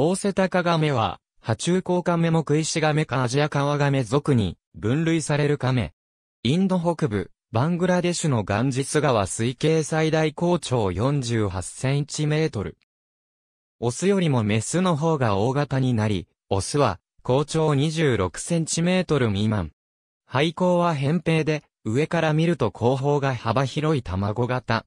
大瀬タカガメは、爬虫甲カメイシガメかアジアカワガメ属に分類されるカメ。インド北部、バングラデシュのガンジス川水系最大高潮48センチメートル。オスよりもメスの方が大型になり、オスは高潮26センチメートル未満。背校は扁平で、上から見ると後方が幅広い卵型。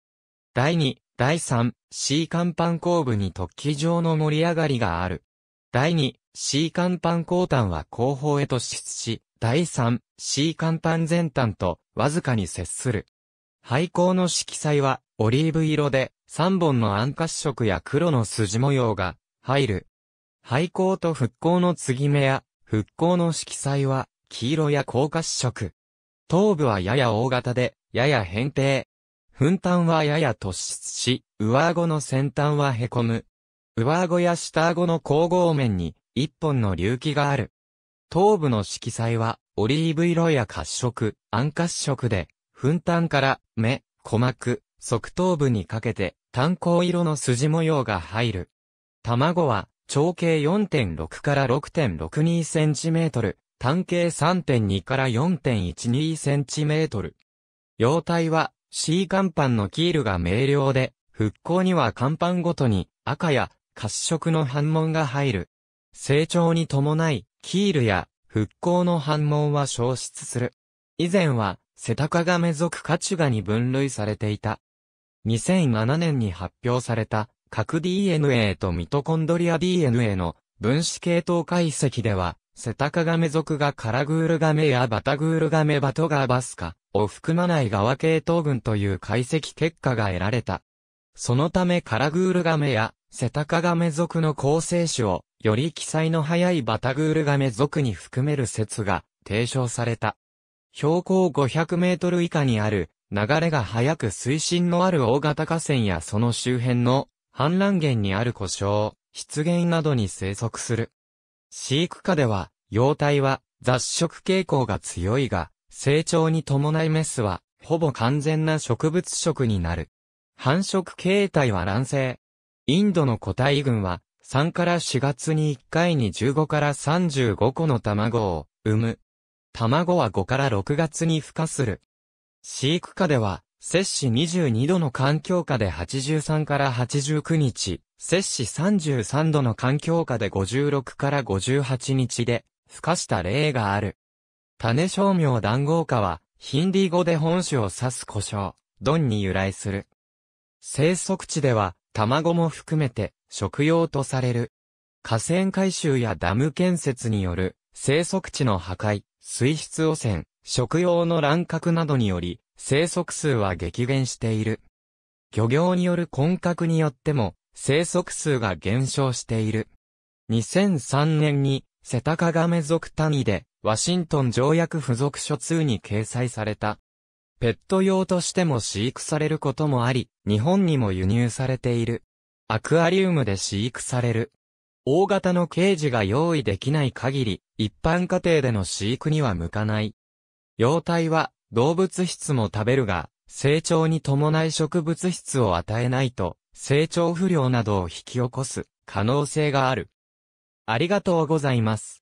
第2、第3、C 甲板後部に突起状の盛り上がりがある。第2、C 甲板後端は後方へ突出し、第3、C 甲板前端とわずかに接する。廃校の色彩はオリーブ色で3本の暗褐色や黒の筋模様が入る。廃校と復興の継ぎ目や復興の色彩は黄色や高褐色。頭部はやや大型で、やや変形、粉端はやや突出し、上顎の先端は凹む。上顎や下顎の交合面に一本の隆起がある。頭部の色彩はオリーブ色や褐色、暗褐色で、粉端から目、鼓膜、側頭部にかけて炭鉱色の筋模様が入る。卵は長径4.6から6.62センチメートル、単径3.2から4.12センチメートル。幼体は C 甲板のキールが明瞭で、復興には甲板ごとに赤や褐色の反紋が入る。成長に伴い、キールや復興の反紋は消失する。以前は、セタカガメ属カチュガに分類されていた。2007年に発表された、核 DNA とミトコンドリア DNA の分子系統解析では、セタカガメ属がカラグールガメやバタグールガメバトガーバスカ、を含まない側系統群という解析結果が得られた。そのためカラグールガメやセタカガメ属の構成種をより記載の早いバタグールガメ属に含める説が提唱された。標高500メートル以下にある流れが速く水深のある大型河川やその周辺の氾濫源にある故障、湿原などに生息する。飼育下では、幼体は雑食傾向が強いが、成長に伴いメスは、ほぼ完全な植物食になる。繁殖形態は卵性。インドの個体群は、3から4月に1回に15から35個の卵を産む。卵は5から6月に孵化する。飼育下では、摂氏22度の環境下で83から89日、摂氏33度の環境下で56から58日で、孵化した例がある。種商名談合化は、ヒンディー語で本種を指す故障、ドンに由来する。生息地では、卵も含めて、食用とされる。河川改修やダム建設による、生息地の破壊、水質汚染、食用の乱獲などにより、生息数は激減している。漁業による混獲によっても、生息数が減少している。2003年に、セタカガメ属単位で、ワシントン条約付属書2に掲載された。ペット用としても飼育されることもあり、日本にも輸入されている。アクアリウムで飼育される。大型のケージが用意できない限り、一般家庭での飼育には向かない。幼体は動物質も食べるが、成長に伴い植物質を与えないと、成長不良などを引き起こす可能性がある。ありがとうございます。